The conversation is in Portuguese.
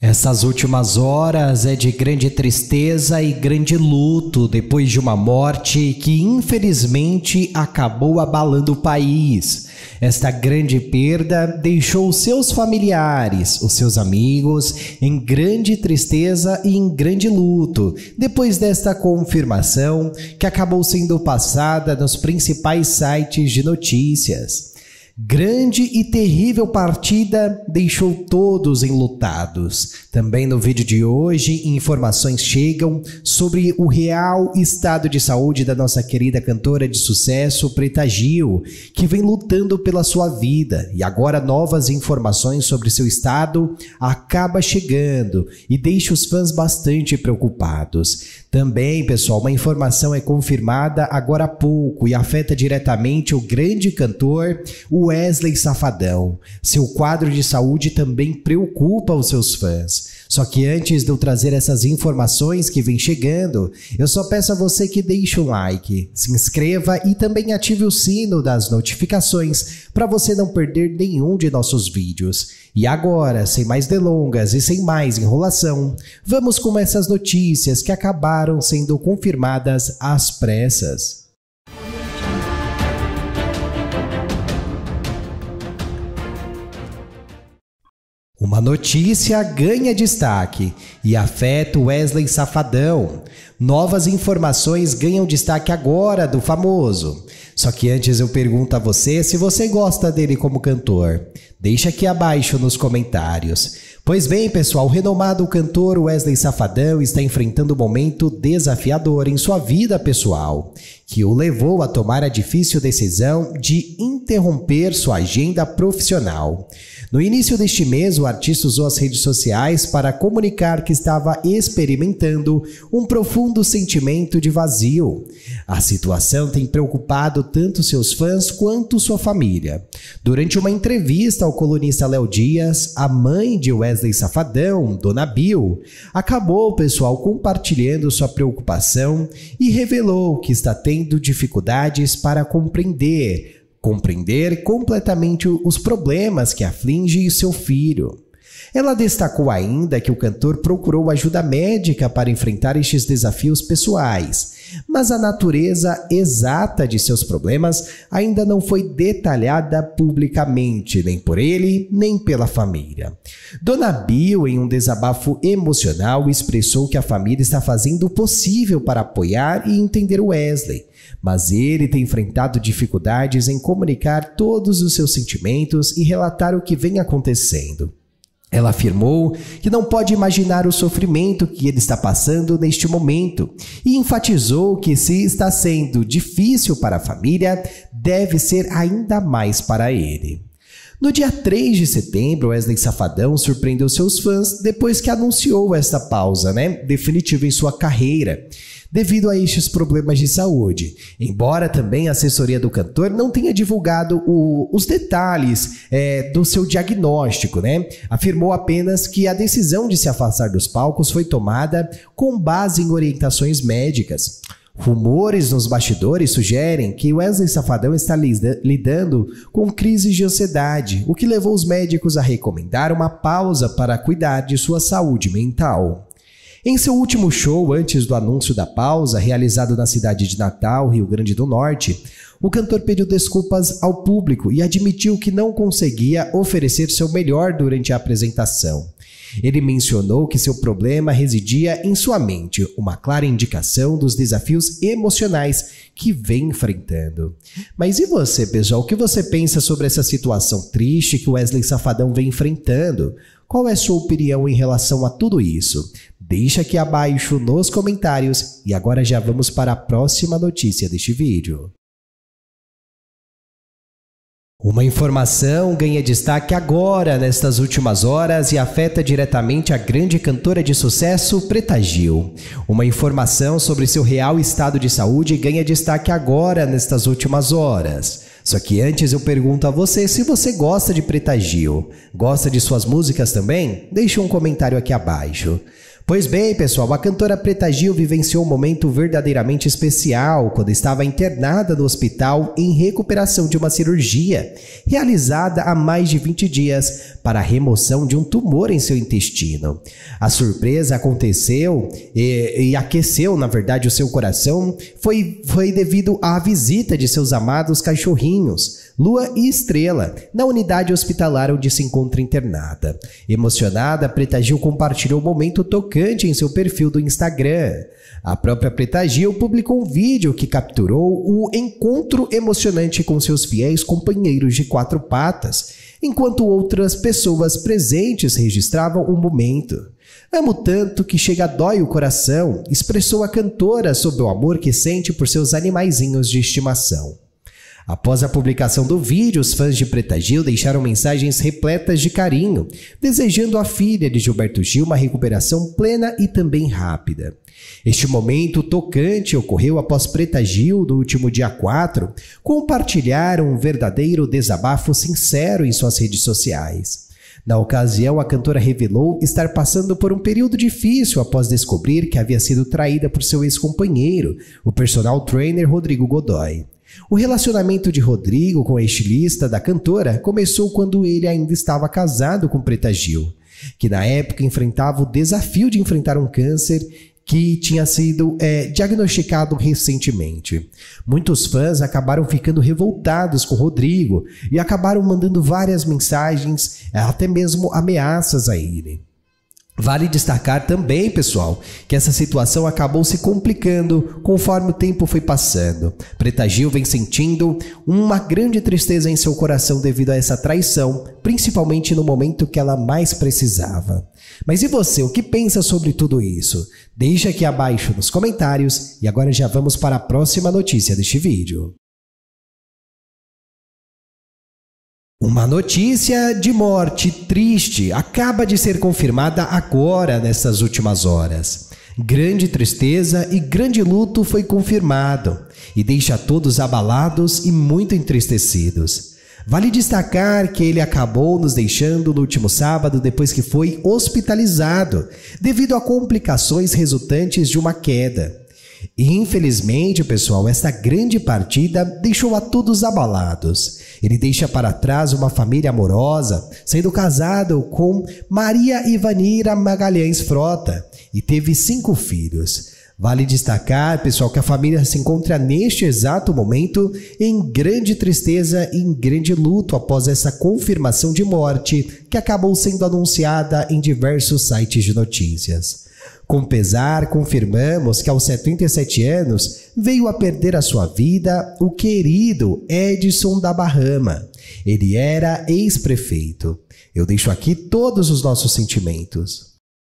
Essas últimas horas é de grande tristeza e grande luto depois de uma morte que infelizmente acabou abalando o país. Esta grande perda deixou seus familiares, os seus amigos, em grande tristeza e em grande luto, depois desta confirmação que acabou sendo passada nos principais sites de notícias. Grande e terrível partida deixou todos enlutados. Também no vídeo de hoje, informações chegam sobre o real estado de saúde da nossa querida cantora de sucesso, Preta Gil, que vem lutando pela sua vida e agora novas informações sobre seu estado acaba chegando e deixa os fãs bastante preocupados. Também, pessoal, uma informação é confirmada agora há pouco e afeta diretamente o grande cantor, o Wesley Safadão. Seu quadro de saúde também preocupa os seus fãs. Só que antes de eu trazer essas informações que vem chegando, eu só peço a você que deixe um like, se inscreva e também ative o sino das notificações para você não perder nenhum de nossos vídeos. E agora, sem mais delongas e sem mais enrolação, vamos com essas notícias que acabaram sendo confirmadas às pressas. Uma notícia ganha destaque e afeta Wesley Safadão. Novas informações ganham destaque agora do famoso. Só que antes eu pergunto a você se você gosta dele como cantor. Deixa aqui abaixo nos comentários. Pois bem, pessoal, o renomado cantor Wesley Safadão está enfrentando um momento desafiador em sua vida pessoal, que o levou a tomar a difícil decisão de interromper sua agenda profissional. No início deste mês, o artista usou as redes sociais para comunicar que estava experimentando um profundo sentimento de vazio. A situação tem preocupado tanto seus fãs quanto sua família. Durante uma entrevista ao colunista Léo Dias, a mãe de Wesley Wesley Safadão, Dona Bill, acabou o pessoal compartilhando sua preocupação e revelou que está tendo dificuldades para compreender, compreender completamente os problemas que aflige seu filho. Ela destacou ainda que o cantor procurou ajuda médica para enfrentar estes desafios pessoais mas a natureza exata de seus problemas ainda não foi detalhada publicamente, nem por ele, nem pela família. Dona Bill, em um desabafo emocional, expressou que a família está fazendo o possível para apoiar e entender Wesley, mas ele tem enfrentado dificuldades em comunicar todos os seus sentimentos e relatar o que vem acontecendo. Ela afirmou que não pode imaginar o sofrimento que ele está passando neste momento e enfatizou que, se está sendo difícil para a família, deve ser ainda mais para ele. No dia 3 de setembro, Wesley Safadão surpreendeu seus fãs depois que anunciou esta pausa né, definitiva em sua carreira devido a estes problemas de saúde, embora também a assessoria do cantor não tenha divulgado o, os detalhes é, do seu diagnóstico, né? Afirmou apenas que a decisão de se afastar dos palcos foi tomada com base em orientações médicas. Rumores nos bastidores sugerem que Wesley Safadão está lidando com crises de ansiedade, o que levou os médicos a recomendar uma pausa para cuidar de sua saúde mental. Em seu último show, antes do anúncio da pausa, realizado na cidade de Natal, Rio Grande do Norte, o cantor pediu desculpas ao público e admitiu que não conseguia oferecer seu melhor durante a apresentação. Ele mencionou que seu problema residia em sua mente, uma clara indicação dos desafios emocionais que vem enfrentando. Mas e você, pessoal? O que você pensa sobre essa situação triste que Wesley Safadão vem enfrentando? Qual é sua opinião em relação a tudo isso? Deixa aqui abaixo nos comentários e agora já vamos para a próxima notícia deste vídeo. Uma informação ganha destaque agora, nestas últimas horas, e afeta diretamente a grande cantora de sucesso Preta Gil. Uma informação sobre seu real estado de saúde ganha destaque agora, nestas últimas horas. Só que antes eu pergunto a você se você gosta de Preta Gil. Gosta de suas músicas também? Deixe um comentário aqui abaixo. Pois bem, pessoal, a cantora Preta Gil vivenciou um momento verdadeiramente especial quando estava internada no hospital em recuperação de uma cirurgia realizada há mais de 20 dias para a remoção de um tumor em seu intestino. A surpresa aconteceu e, e aqueceu, na verdade, o seu coração foi, foi devido à visita de seus amados cachorrinhos, Lua e Estrela, na unidade hospitalar onde se encontra internada. Emocionada, Preta Gil compartilhou o um momento tocante em seu perfil do Instagram. A própria Preta Gil publicou um vídeo que capturou o encontro emocionante com seus fiéis companheiros de quatro patas, enquanto outras pessoas presentes registravam o um momento. Amo tanto que chega dói o coração, expressou a cantora sobre o amor que sente por seus animaizinhos de estimação. Após a publicação do vídeo, os fãs de Preta Gil deixaram mensagens repletas de carinho, desejando à filha de Gilberto Gil uma recuperação plena e também rápida. Este momento tocante ocorreu após Preta Gil, no último dia 4, compartilhar um verdadeiro desabafo sincero em suas redes sociais. Na ocasião, a cantora revelou estar passando por um período difícil após descobrir que havia sido traída por seu ex-companheiro, o personal trainer Rodrigo Godoy. O relacionamento de Rodrigo com a estilista da cantora começou quando ele ainda estava casado com Preta Gil, que na época enfrentava o desafio de enfrentar um câncer que tinha sido é, diagnosticado recentemente. Muitos fãs acabaram ficando revoltados com Rodrigo e acabaram mandando várias mensagens, até mesmo ameaças a ele. Vale destacar também, pessoal, que essa situação acabou se complicando conforme o tempo foi passando. Preta Gil vem sentindo uma grande tristeza em seu coração devido a essa traição, principalmente no momento que ela mais precisava. Mas e você, o que pensa sobre tudo isso? Deixa aqui abaixo nos comentários e agora já vamos para a próxima notícia deste vídeo. Uma notícia de morte triste acaba de ser confirmada agora nessas últimas horas. Grande tristeza e grande luto foi confirmado e deixa todos abalados e muito entristecidos. Vale destacar que ele acabou nos deixando no último sábado depois que foi hospitalizado, devido a complicações resultantes de uma queda. E infelizmente, pessoal, esta grande partida deixou a todos abalados. Ele deixa para trás uma família amorosa, sendo casado com Maria Ivanira Magalhães Frota e teve cinco filhos. Vale destacar, pessoal, que a família se encontra neste exato momento em grande tristeza e em grande luto após essa confirmação de morte que acabou sendo anunciada em diversos sites de notícias. Com pesar, confirmamos que aos 77 anos veio a perder a sua vida o querido Edson da Barrama. Ele era ex-prefeito. Eu deixo aqui todos os nossos sentimentos.